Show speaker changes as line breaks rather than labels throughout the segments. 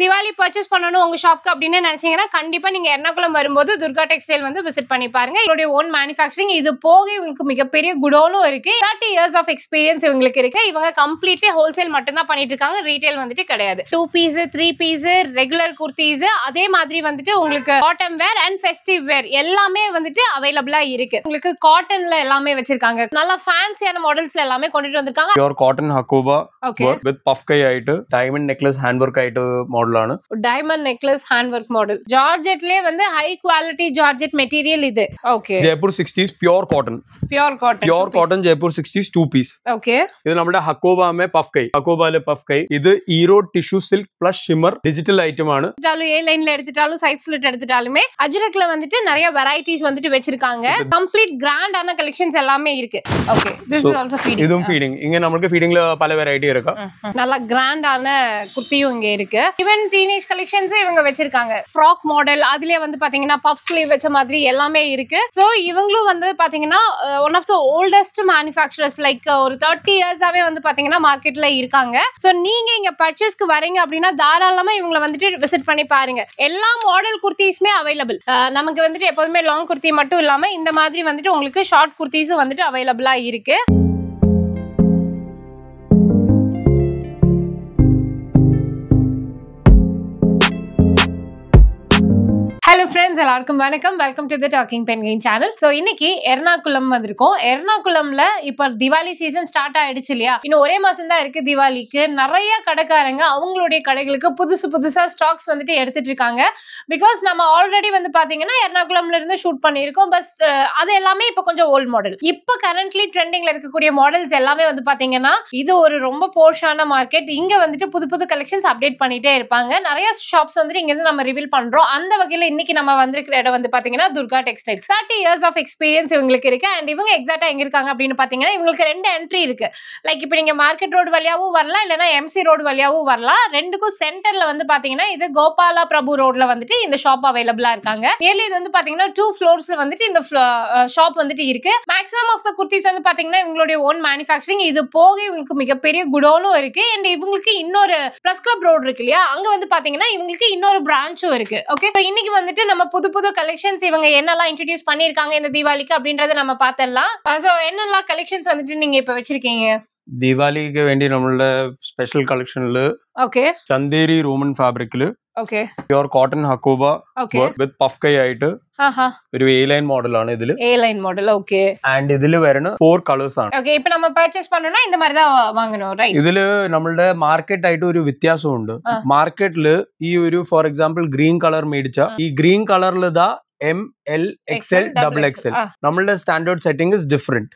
Diwali purchase பண்ணணும் உங்கள் ஷாப்க்கு அப்படின்னு நினைச்சீங்கன்னா கண்டிப்பாக நீங்கள் எர்ணாகுளம் வரும்போது துர்கா டெக்ஸ்டைல் வந்து விசிட் பண்ணி பாருங்க இவருடைய ஓன் மேனுஃபேக்சரிங் இது போக இவங்களுக்கு மிகப்பெரிய குடோனும் இருக்கு தேர்ட்டி இயர்ஸ் ஆஃப் எக்ஸ்பீரியன்ஸ் இவங்களுக்கு இருக்கு இவங்க கம்ப்ளீட்லி ஹோல்சேல் மட்டும் தான் பண்ணிட்டு இருக்காங்க ரீட்டைல் வந்துட்டு கிடையாது two piece three piece regular kurtis அதே மாதிரி வந்துட்டு உங்களுக்கு cotton wear and festive wear எல்லாமே வந்துட்டு அவைலபிளா இருக்கு உங்களுக்கு காட்டன்ல எல்லாமே வச்சிருக்காங்க நல்லா ஃபேன்சியான மாடல்ஸ்ல எல்லாமே கொண்டுட்டு வந்திருக்காங்க
காட்டன் ஹக்கோபா ஓகே வித் பஃப்கை ஆயிட்டு டைமண்ட் நெக்லஸ் ஹேண்ட் ஒர்க் ஆயிட்டு மாடல் மாடலான
diamond necklace hand work model ஜார்ஜெட்லயே வந்து ஹை குவாலிட்டி ஜார்ஜெட் மெட்டீரியல் இது okay
Jaipur sixties pure cotton
pure cotton pure
cotton Jaipur sixties two piece okay இது நம்மளோட ஹக்கோபாமே பஃப் கை കൈ பஃப் கை இது ഇത് ഈറോ silk silk plus digital item item ആണ്
ஏ லைன்ல எடுத்துட்டாலும் சைட் ஸ்லிட் எடுத்துட்டாலுமே அஜ்ரக்ல வந்துட்டு நிறைய வெரைட்டிஸ் வந்துட்டு வச்சிருக்காங்க கம்ப்ளீட் கிராண்டான கலெக்ஷன்ஸ் எல்லாமே இருக்கு okay this is also feeding இதுவும்
ஃபீடிங் இங்க நமக்கு ஃபீடிங்ல பல வெரைட்டி இருக்கு
நல்ல கிராண்டான குர்த்தியும் இங்க இருக்கு ஈவன் ஃபன் டீனேஜ் கலெக்ஷன்ஸும் இவங்க வச்சிருக்காங்க ஃப்ராக் மாடல் அதுலயே வந்து பாத்தீங்கன்னா பஃப் ஸ்லீவ் வச்ச மாதிரி எல்லாமே இருக்கு ஸோ இவங்களும் வந்து பாத்தீங்கன்னா one of the oldest manufacturers like ஒரு தேர்ட்டி இயர்ஸாவே வந்து பாத்தீங்கன்னா மார்க்கெட்ல இருக்காங்க ஸோ நீங்க இங்க பர்ச்சேஸ்க்கு வரீங்க அப்படின்னா தாராளமா இவங்களை வந்துட்டு விசிட் பண்ணி பாருங்க எல்லா மாடல் குர்த்தீஸுமே அவைலபிள் நமக்கு வந்துட்டு எப்போதுமே லாங் குர்த்தி மட்டும் இல்லாம இந்த மாதிரி வந்துட்டு உங்களுக்கு ஷார்ட் குர்த்திஸும் வந்துட்டு அவைலபிளா இருக்கு ஃப்ரெண்ட்ஸ் எல்லாருக்கும் வணக்கம் welcome to the talking penguin channel so இன்னைக்கு எர்ணாகுளம் வந்திருக்கோம் எர்ணாகுளம்ல இப்போ திவாலி சீசன் ஸ்டார்ட் ஆயிடுச்சு இல்லையா இன்னும் ஒரே மாசம் தான் இருக்கு திவாலிக்கு நிறைய கடைக்காரங்க அவங்களுடைய கடைகளுக்கு புதுசு புதுசா ஸ்டாக்ஸ் வந்துட்டு எடுத்துட்டு இருக்காங்க பிகாஸ் நம்ம ஆல்ரெடி வந்து பாத்தீங்கன்னா எர்ணாகுளம்ல இருந்து ஷூட் பண்ணியிருக்கோம் பஸ் அது எல்லாமே இப்போ கொஞ்சம் ஓல்டு மாடல் இப்போ கரண்ட்லி ட்ரெண்டிங்ல இருக்கக்கூடிய மாடல்ஸ் எல்லாமே வந்து பாத்தீங்கன்னா இது ஒரு ரொம்ப போர்ஷான மார்க்கெட் இங்க வந்துட்டு புது புது கலெக்ஷன்ஸ் அப்டேட் பண்ணிட்டே இருப்பாங்க நிறைய ஷாப்ஸ் வந்துட்டு இங்க இருந்து நம்ம ரிவீல் பண்றோம் அந்த வகையில இன்னைக்கு நம்ம வந்திருக்கிற இடம் வந்து பார்த்தீங்கன்னா Durga textiles thirty years of experience இவங்களுக்கு இருக்கு அண்ட் இவங்க எக்ஸாக்டா எங்க இருக்காங்க அப்படின்னு பார்த்தீங்கன்னா இவங்களுக்கு ரெண்டு என்ட்ரி இருக்கு லைக் இப்போ நீங்க மார்க்கெட் ரோடு வழியாகவும் வரலாம் இல்லைனா எம்சி ரோடு வழியாகவும் வரலாம் ரெண்டுக்கும் சென்டர்ல வந்து பார்த்தீங்கன்னா இது கோபாலா பிரபு ரோட்ல வந்துட்டு இந்த ஷாப் அவைலபிளா இருக்காங்க ஏர்லி இது வந்து பாத்தீங்கன்னா டூ ஃப்ளோர்ஸ்ல வந்துட்டு இந்த ஷாப் வந்துட்டு இருக்கு மேக்ஸிமம் ஆஃப் த குர்த்திஸ் வந்து பாத்தீங்கன்னா இவங்களுடைய ஓன் மேனுஃபேக்சரிங் இது போக இவங்களுக்கு மிகப்பெரிய குடோனும் இருக்கு அண்ட் இவங்களுக்கு இன்னொரு பிரஸ் கிளப் ரோடு இருக்கு இல்லையா அங்க வந்து பாத்தீங்கன்னா இவங்களுக்கு இன்னொரு பிரான்ச்சும் இருக்கு ஓகே இன்னைக்கு வந்துட்டு நம்ம புது புது கலெக்ஷன்ஸ் இவங்க என்னெல்லாம் இன்ட்ரடியூஸ் பண்ணிருக்காங்க இந்த தீபாவளிக்கு அப்படின்றத நம்ம பாத்திரலாம் ஸோ என்னெல்லாம் கலெக்ஷன்ஸ் வந்துட்டு நீங்க இப்ப வச்சிருக்கீங்க
தீபாவளிக்கு வேண்டி நம்மள ஸ்பெஷல் கலெக்ஷன்ல ஓகே சந்தேரி റോമൻ ஃபேப்ரிக்ல പ്യൂർ കോട്ടൺ ഹക്കൂബ വിത്ത് പഫ്കൈ ആയിട്ട് ഒരു എ ലൈൻ മോഡൽ ആണ് ഇതില്
A line model okay
and ഇതില് വരുന്ന ഫോർ കളേഴ്സ് ആണ്
ഇപ്പൊ നമ്മൾ പർച്ചേസ് പറഞ്ഞാൽ ഇത് மாதிரி தான் ഇതില്
നമ്മളുടെ മാർക്കറ്റ് ആയിട്ട് ഒരു വ്യത്യാസം ഉണ്ട് മാർക്കറ്റില് ഈ ഒരു ഫോർ എക്സാമ്പിൾ ഗ്രീൻ കളർ മേടിച്ച ഈ ഗ്രീൻ കളറിൽ ഇതാ M L X L double X L നമ്മളുടെ സ്റ്റാൻഡേർഡ് സെറ്റിംഗ് ഇസ് ഡിഫറെന്റ്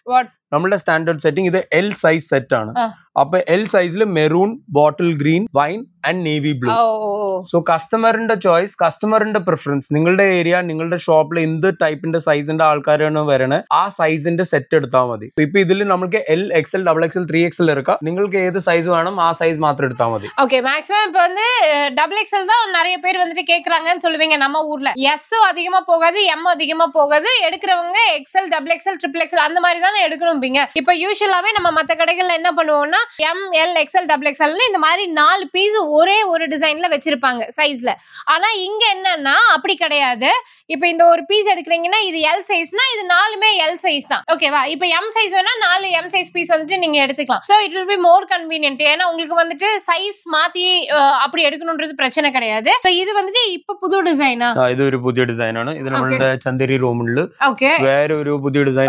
നമ്മളുടെ സ്റ്റാൻഡേർഡ് സെറ്റിംഗ് ഇത് എൽ സൈസ് സെറ്റ് ആണ് അപ്പൊ എൽ സൈസിൽ maroon bottle green wine and navy blue so കസ്റ്റമറിന്റെ ചോയ്സ് കസ്റ്റമറിന്റെ പ്രിഫറൻസ് നിങ്ങളുടെ ഏരിയ നിങ്ങളുടെ ഷോപ്പിൽ എന്ത് ടൈപ്പിന്റെ സൈസിന്റെ ആൾക്കാരാണ് വരണത് ആ സൈസിന്റെ സെറ്റ് എടുത്താൽ മതി ഇപ്പൊ ഇതിൽ നമുക്ക് L X L double X L three X L എടുക്കാം നിങ്ങൾക്ക് ഏത് സൈസ് വേണം ആ സൈസ് മാത്രം എടുത്താൽ മതി
ഓക്കെ മാക്സിമം ഇപ്പൊ வந்து டபுள் எக்ஸ்எல் தான் நிறைய பேர் வந்துட்டு கேக்குறாங்கன்னு சொல்லுவீங்க നമ്മ ஊர்ல എസ് அதிகமா போகாது எம் ரொம்ப அதிகமா போகுது எடுக்கிறவங்க XL double XL triple XL அந்த மாதிரி தானே எடுக்கணும்பீங்க இப்போ யூஸ்வலாவே நம்ம மத்த கடைகள்ல என்ன பண்ணுவோம்னா எம் எல் எக்ஸல் டபுள் எக்ஸல்னு இந்த மாதிரி நாலு பீஸ் ஒரே ஒரு டிசைன்ல வச்சிருப்பாங்க சைஸ்ல ஆனா இங்க என்னன்னா அப்படி கிடையாது இப்போ இந்த ஒரு பீஸ் எடுக்கிறீங்கன்னா இது எல் சைஸ்னா இது நாலுமே எல் சைஸ் தான் ஓகேவா இப்போ எம் சைஸ் வேணா நாலு எம் சைஸ் பீஸ் வந்துட்டு நீங்க எடுத்துக்கலாம் so it will be more convenient ஏன்னா உங்களுக்கு வந்துட்டு சைஸ் மாத்தி அப்படி எடுக்கணும்ன்றது பிரச்சனை கிடையாது இது வந்துட்டு இப்போ புது டிசைனா
இது ஒரு புதிய டிசைனான இது நம்மளோட ചന്ദേരി റൂമുണ്ട് വേറെ ഒരു പുതിയ ഡിസൈൻ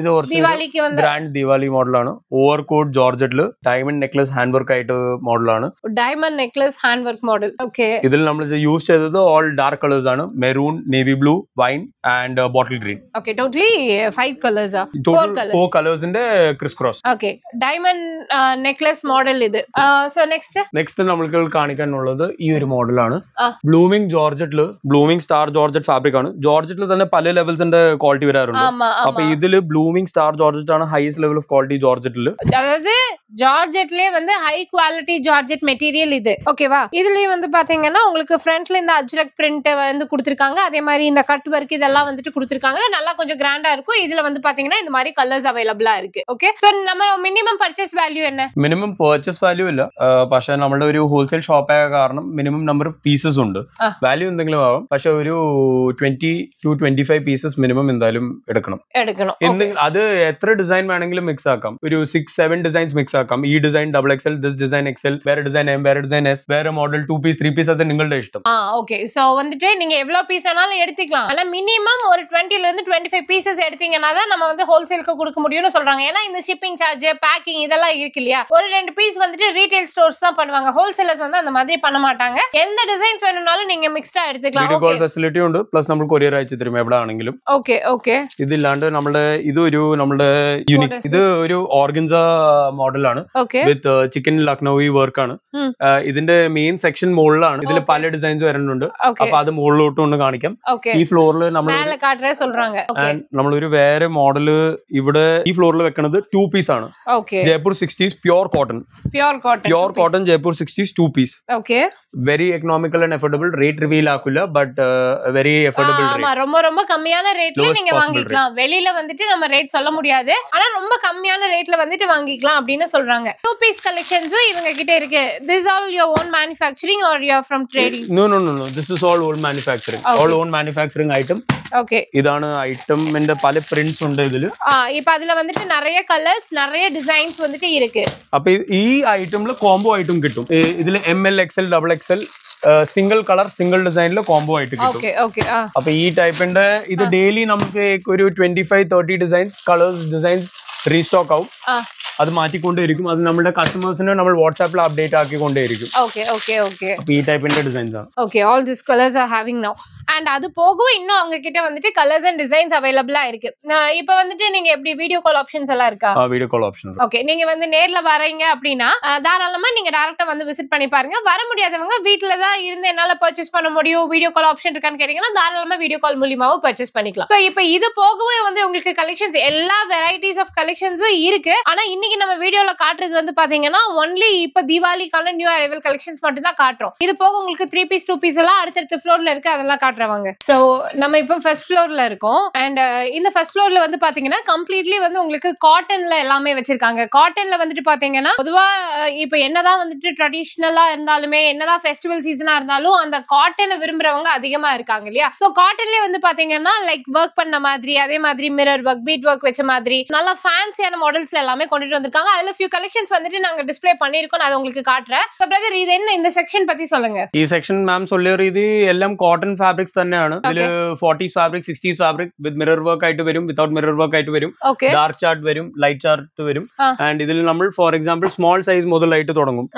ഇത് ഗ്രാൻഡ്
ദിവാലി മോഡലാണ് ഓവർ കോട്ട് ജോർജറ്റില് ഡയമണ്ട് നെക്ലസ് ഹാൻഡ് വർക്ക് ആയിട്ട് മോഡലാണ്
diamond necklace hand work model
ഇതിൽ നമ്മൾ യൂസ് ചെയ്തത് ഓൾ ഡാർക്ക് കളേഴ്സ് ആണ് maroon navy blue wine and bottle green
totally five colours four
കളേഴ്സിന്റെ criss cross
okay diamond necklace model ഇത് so next
next നമ്മൾക്ക് കാണിക്കാനുള്ളത് ഈ ഒരു മോഡലാണ് ബ്ലൂമിംഗ് ജോർജറ്റില് blooming star star georgette fabric ആണ് ജോർജറ്റിൽ തന്നെ പല ലെവൽസിന്റെ ക്വാളിറ്റി വരാറുണ്ട് അപ്പൊ ഇതില് ബ്ലൂമിംഗ് സ്റ്റാർ ജോർജറ്റ് ആണ് ഹൈസ്റ്റ് ലെവൽ ഓഫ് ക്വാളിറ്റി ജോർജറ്റിൽ
அதாவது ஜார்ஜெட்லயே high quality quality material material ഓക്കേവാ ஓகேவா இதுலயும் வந்து നിങ്ങൾക്ക് உங்களுக்கு ஃப்ரண்ட்ல இந்த அஜ்ரக் பிரிண்ட் வந்து கொடுத்துருக்காங்க அதே மாதிரி இந்த கட் ஒர்க் இதெல்லாம் வந்துட்டு கொடுத்துருக்காங்க நல்லா கொஞ்சம் கிராண்டா இருக்கும் இதுல வந்து பாத்தீங்கன்னா இந்த மாதிரி கலர்ஸ் ആ ഇരിക്കും ഓക്കേ സോ നമ്മൾ മിനിമം പർച്ചേസ് വാല്യൂ എന്ന
മിനിമം പർച്ചേസ് വാല്യൂ ഇല്ല പക്ഷേ നമ്മുടെ ഒരു ഹോൾസെയിൽ ഷോപ്പ് ആയ കാരണം മിനിമം നമ്പർ ഓഫ് പീസസ് ഉണ്ട് വാല്യൂ എന്തെങ്കിലും ആവും പക്ഷേ ഒരു twenty two twenty five pieces minimum എന്തായാലും എടുക്കണം എടുക്കണം അത് എത്ര ഡിസൈൻ വേണമെങ്കിലും മിക്സ് ആക്കാം ഒരു സിക്സ് സെവൻ ഡിസൈൻസ് മിക്സ് ആക്കാം ഈ design double XL this design XL വേറെ ഡിസൈൻ എം വേറെ ഡിസൈൻ എസ് വേറെ model two piece three piece അത് നിങ്ങളുടെ ഇഷ്ടം
ஆ ஓகே ஸோ வந்துட்டு நீங்க எவ்வளவு பீஸ் வேணாலும் எடுத்துக்கலாம் ஆனா மினிமம் ஒரு டுவெண்ட்டில இருந்து டுவெண்ட்டி ஃபைவ் பீசஸ் எடுத்தீங்கன்னா தான் நம்ம வந்து ஹோல்சேலுக்கு கொடுக்க முடியும்னு சொல்றாங்க ஏன்னா இந்த ஷிப்பிங் சார்ஜ் பேக்கிங் இதெல்லாம் இருக்கு இல்லையா ஒரு ரெண்டு பீஸ் வந்துட்டு ரீட்டைல் ஸ்டோர்ஸ் தான் பண்ணுவாங்க ஹோல்சேலர்ஸ் வந்து அந்த மாதிரி பண்ண மாட்டாங்க எந்த டிசைன்ஸ் வேணும்னாலும் நீங்க மிக்ஸ்டா எடுத்துக்கலாம்
ഫെസിലിറ്റി ഉണ്ട് പ്ലസ് നമ്മൾ കൊറിയർ അയച്ചു തരും എവിടെ ആണെങ്കിലും ഓക്കെ ഓക്കെ ഇതില്ലാണ്ട് നമ്മുടെ ഇത് ഒരു നമ്മുടെ യൂണിക് ഇത് ഒരു ഓർഗൻസ മോഡലാണ് വിത്ത് ചിക്കൻ ലക്നൌവി വർക്ക് ആണ് uh, ഇതിന്റെ മെയിൻ സെക്ഷൻ മുകളിലാണ് ഇതിൽ പല ഡിസൈൻസ് വരുന്നുണ്ട് അപ്പൊ അത് മുകളിലോട്ടും ഒന്ന് കാണിക്കാം ഈ ഫ്ലോറിൽ നമ്മൾ നമ്മളൊരു വേറെ മോഡല് ഇവിടെ ഈ ഫ്ലോറിൽ വെക്കണത് ടു പീസ് ആണ് Jaipur sixties pure cotton
pure cotton pure cotton
Jaipur sixties two piece very economical and affordable rate reveal ആക്കില്ല ബട്ട് வெரி அஃபோர்டபிள்
ரொம்ப ரொம்ப கம்மியான ரேட்ல நீங்க வாங்கிக்கலாம் வெளியில வந்துட்டு நம்ம ரேட் சொல்ல முடியாது ஆனா ரொம்ப கம்மியான ரேட்ல வந்துட்டு வாங்கிக்கலாம் அப்படின்னு சொல்றாங்க டூ பீஸ் கலெக்ஷன்ஸும் இவங்க கிட்ட இருக்கு this all your own manufacturing or your from trading
no no no this is all own manufacturing all own manufacturing item okay இதான ஐட்டம் പല பல பிரிண்ட்ஸ் உண்டு இதுல
ഇപ്പൊ அதுல வந்துட்டு நிறைய கலர்ஸ் நிறைய டிசைன்ஸ் வந்துட்டு இருக்கு
அப்ப ഈ ஐட்டம்ல காம்போ ഐറ്റം கிட்டும் இதுல M L X L double X L single colour single ഡിസൈനില് കോംബോ ആയിട്ട് അപ്പൊ ഈ ടൈപ്പിന്റെ ഇത് ഡെയിലി നമുക്ക് ഒരു twenty five thirty designs colours designs restock ആവും அது മാറ്റിക്കൊണ്ടേയിരിക്കും അത് നമ്മുടെ കസ്റ്റമേഴ്സിന് നമ്മൾ വാട്സാപ്പിൽ അപ്ഡേറ്റ് ആക്കിക്കൊണ്ടേയിരിക്കും
ഓക്കെ ഓക്കെ ഓക്കെ അപ്പോൾ ഈ
ടൈപ്പിന്റെ ഡിസൈൻസ് ആണ്
okay all this colours are having now and அது போகவும் இன்னும் அவங்க கிட்ட வந்துட்டு கலர்ஸ் அண்ட் டிசைன்ஸ் அவைலபிளா இருக்கு இப்போ வந்துட்டு நீங்க எப்படி வீடியோ கால் ஆப்ஷன்ஸ் எல்லாம் இருக்கா வீடியோ கால் ஆப்ஷன் ஓகே நீங்க வந்து நேர்ல வரீங்க அப்படின்னா தாராளமா நீங்க டேரக்டா வந்து விசிட் பண்ணி பாருங்க வர முடியாதவங்க வீட்டுல தான் இருந்து என்னால பர்ச்சேஸ் பண்ண முடியும் வீடியோ கால் ஆப்ஷன் இருக்கான்னு கேட்டீங்கன்னா தாராளமா வீடியோ கால் மூலியமாவும் பர்ச்சேஸ் பண்ணிக்கலாம் ஸோ இப்போ இது போகவும் வந்து உங்களுக்கு கலெக்ஷன்ஸ் எல்லா வெரைட்டிஸ் ஆஃப் கலெக்ஷன்ஸும் இருக்கு ஆனா இன்னும் இன்னைக்கு நம்ம வீடியோல காட்டுறது வந்து பாத்தீங்கன்னா ஒன்லி இப்ப தீபாவளிக்கான நியூ அரைவல் கலெக்ஷன்ஸ் மட்டும் தான் காட்டுறோம் இது போக உங்களுக்கு த்ரீ பீஸ் டூ பீஸ் எல்லாம் அடுத்தடுத்து ஃபுளோர்ல இருக்கு அதெல்லாம் காட்டுறவாங்க சோ நம்ம இப்போ ஃபர்ஸ்ட் ஃபுளோர்ல இருக்கோம் அண்ட் uh, இந்த ஃபர்ஸ்ட் ஃபுளோர்ல வந்து பாத்தீங்கன்னா கம்ப்ளீட்லி வந்து உங்களுக்கு காட்டன்ல எல்லாமே வச்சிருக்காங்க காட்டன்ல வந்துட்டு பாத்தீங்கன்னா பொதுவா uh, இப்போ என்னதான் வந்துட்டு ட்ரெடிஷ்னலா இருந்தாலுமே என்னதான் ஃபெஸ்டிவல் சீசனா இருந்தாலும் அந்த காட்டனை விரும்புறவங்க அதிகமா இருக்காங்க இல்லையா சோ காட்டன்லயே வந்து பாத்தீங்கன்னா லைக் ஒர்க் பண்ண மாதிரி அதே மாதிரி மிரர் ஒர்க் பீட் ஒர்க் வச்ச மாதிரி நல்லா ஃபேன்சியான மாடல்ஸ்ல எல்லாமே கொண்டு எடுத்துட்டு வந்திருக்காங்க அதுல ஃபியூ கலெக்ஷன்ஸ் வந்துட்டு நாங்க டிஸ்பிளே பண்ணிருக்கோம் நான் உங்களுக்கு காட்டுறேன் ஸോ ബ്രദർ ഇത് തന്നെ ഇന്ന സെക്ഷൻ പറ്റി സൊല്ലുങ്ക
ഈ സെക്ഷൻ മാം സൊല്ലിയ ഇത് എല്ലാം കോട്ടൺ ഫാബ്രിക്സ് തന്നെയാണ് ഇതില് forties fabric sixties fabric with mirror work ആയിട്ട് വരും വിത്തൗട്ട് മിറർ വർക്ക് ആയിട്ട് വരും ഡാർക്ക് ചാർട്ട് വരും ലൈറ്റ് ചാർട്ട് വരും ആൻഡ് ഇതിൽ നമ്മൾ ഫോർ എക്സാമ്പിൾ സ്മോൾ സൈസ് മുതലായിട്ട് തുടങ്ങും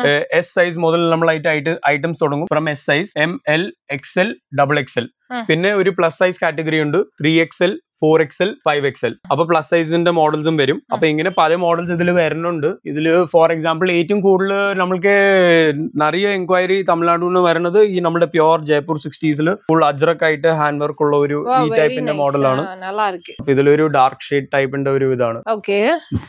എസ് സൈസ് മുതൽ നമ്മൾ ആയിട്ട് ഐറ്റംസ് തുടങ്ങും from S size M L X L double X L പിന്നെ ഒരു പ്ലസ് സൈസ് കാറ്റഗറി ഉണ്ട് three X L four XL five XL അപ്പൊ പ്ലസ് സൈസിന്റെ മോഡൽസും വരും അപ്പൊ ഇങ്ങനെ പല മോഡൽസ് ഇതിൽ വരുന്നുണ്ട് ഇതിൽ ഫോർ എക്സാമ്പിൾ ഏറ്റവും കൂടുതൽ നമ്മൾക്ക് നിറയെ എൻക്വയറി തമിഴ്നാട്ടിൽ നിന്ന് വരുന്നത് ഈ നമ്മുടെ പ്യോർ ജയ്പൂർ സിക്സ്റ്റീസിൽ ഫുൾ അജ്രക് ആയിട്ട് ഹാൻഡ് വർക്ക് ഉള്ള ഒരു ഈ ടൈപ്പിന്റെ മോഡലാണ് ഇതിലൊരു டார்க் ஷேட் டைப்ன்ற ஒரு இதான okay